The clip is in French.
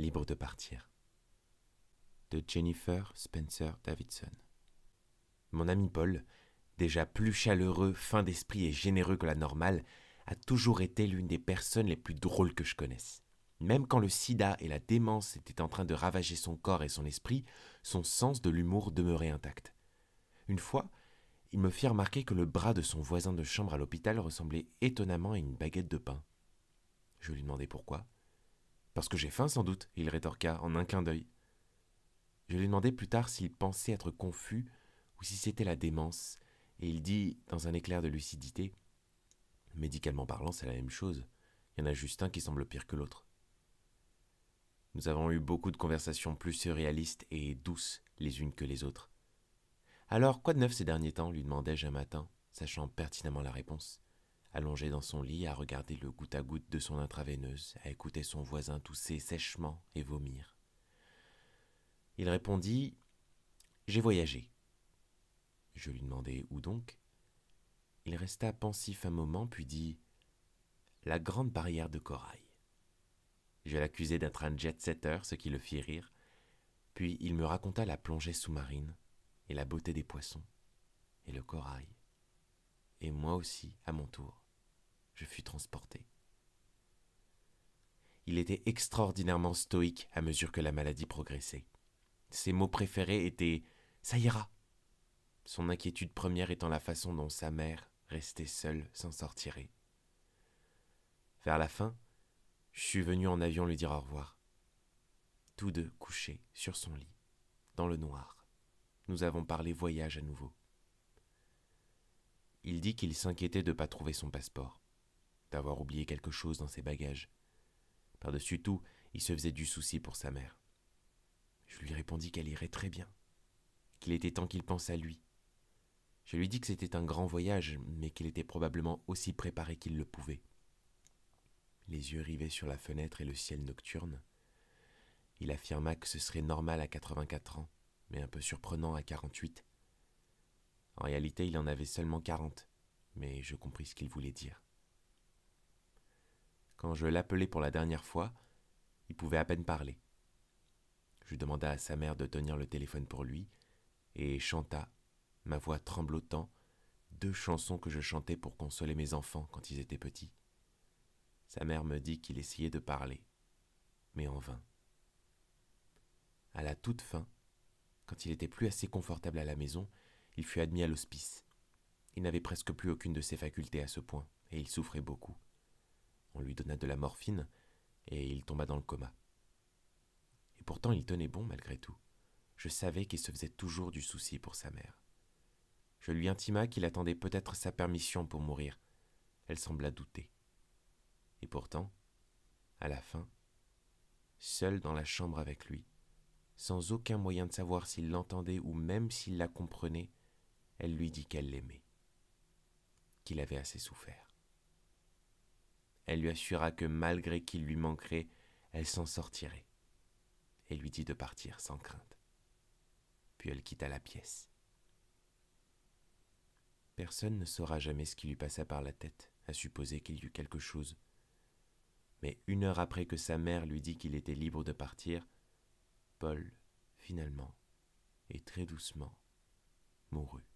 Libre de partir. De Jennifer Spencer Davidson. Mon ami Paul, déjà plus chaleureux, fin d'esprit et généreux que la normale, a toujours été l'une des personnes les plus drôles que je connaisse. Même quand le sida et la démence étaient en train de ravager son corps et son esprit, son sens de l'humour demeurait intact. Une fois, il me fit remarquer que le bras de son voisin de chambre à l'hôpital ressemblait étonnamment à une baguette de pain. Je lui demandai pourquoi. Parce que j'ai faim sans doute, il rétorqua en un clin d'œil. Je lui demandai plus tard s'il pensait être confus ou si c'était la démence, et il dit, dans un éclair de lucidité, Médicalement parlant, c'est la même chose. Il y en a juste un qui semble pire que l'autre. Nous avons eu beaucoup de conversations plus surréalistes et douces les unes que les autres. Alors, quoi de neuf ces derniers temps lui demandai-je un matin, sachant pertinemment la réponse allongé dans son lit à regarder le goutte à goutte de son intraveineuse, à écouter son voisin tousser sèchement et vomir. Il répondit J'ai voyagé. Je lui demandai où donc. Il resta pensif un moment, puis dit La grande barrière de corail. Je l'accusai d'être un jet-setter, ce qui le fit rire. Puis il me raconta la plongée sous-marine, et la beauté des poissons, et le corail. Et moi aussi, à mon tour je fus transporté. Il était extraordinairement stoïque à mesure que la maladie progressait. Ses mots préférés étaient Ça ira son inquiétude première étant la façon dont sa mère, restée seule, s'en sortirait. Vers la fin, je suis venu en avion lui dire au revoir. Tous deux couchés sur son lit, dans le noir, nous avons parlé voyage à nouveau. Il dit qu'il s'inquiétait de ne pas trouver son passeport d'avoir oublié quelque chose dans ses bagages. Par-dessus tout, il se faisait du souci pour sa mère. Je lui répondis qu'elle irait très bien, qu'il était temps qu'il pense à lui. Je lui dis que c'était un grand voyage, mais qu'il était probablement aussi préparé qu'il le pouvait. Les yeux rivés sur la fenêtre et le ciel nocturne, il affirma que ce serait normal à 84 ans, mais un peu surprenant à 48. En réalité, il en avait seulement 40, mais je compris ce qu'il voulait dire quand je l'appelai pour la dernière fois, il pouvait à peine parler. Je demanda à sa mère de tenir le téléphone pour lui, et chanta, ma voix tremblotant, deux chansons que je chantais pour consoler mes enfants quand ils étaient petits. Sa mère me dit qu'il essayait de parler, mais en vain. À la toute fin, quand il était plus assez confortable à la maison, il fut admis à l'hospice. Il n'avait presque plus aucune de ses facultés à ce point, et il souffrait beaucoup. On lui donna de la morphine et il tomba dans le coma. Et pourtant il tenait bon malgré tout. Je savais qu'il se faisait toujours du souci pour sa mère. Je lui intima qu'il attendait peut-être sa permission pour mourir. Elle sembla douter. Et pourtant, à la fin, seule dans la chambre avec lui, sans aucun moyen de savoir s'il l'entendait ou même s'il la comprenait, elle lui dit qu'elle l'aimait, qu'il avait assez souffert. Elle lui assura que malgré qu'il lui manquerait, elle s'en sortirait, et lui dit de partir sans crainte. Puis elle quitta la pièce. Personne ne saura jamais ce qui lui passa par la tête, à supposer qu'il y eut quelque chose. Mais une heure après que sa mère lui dit qu'il était libre de partir, Paul, finalement, et très doucement, mourut.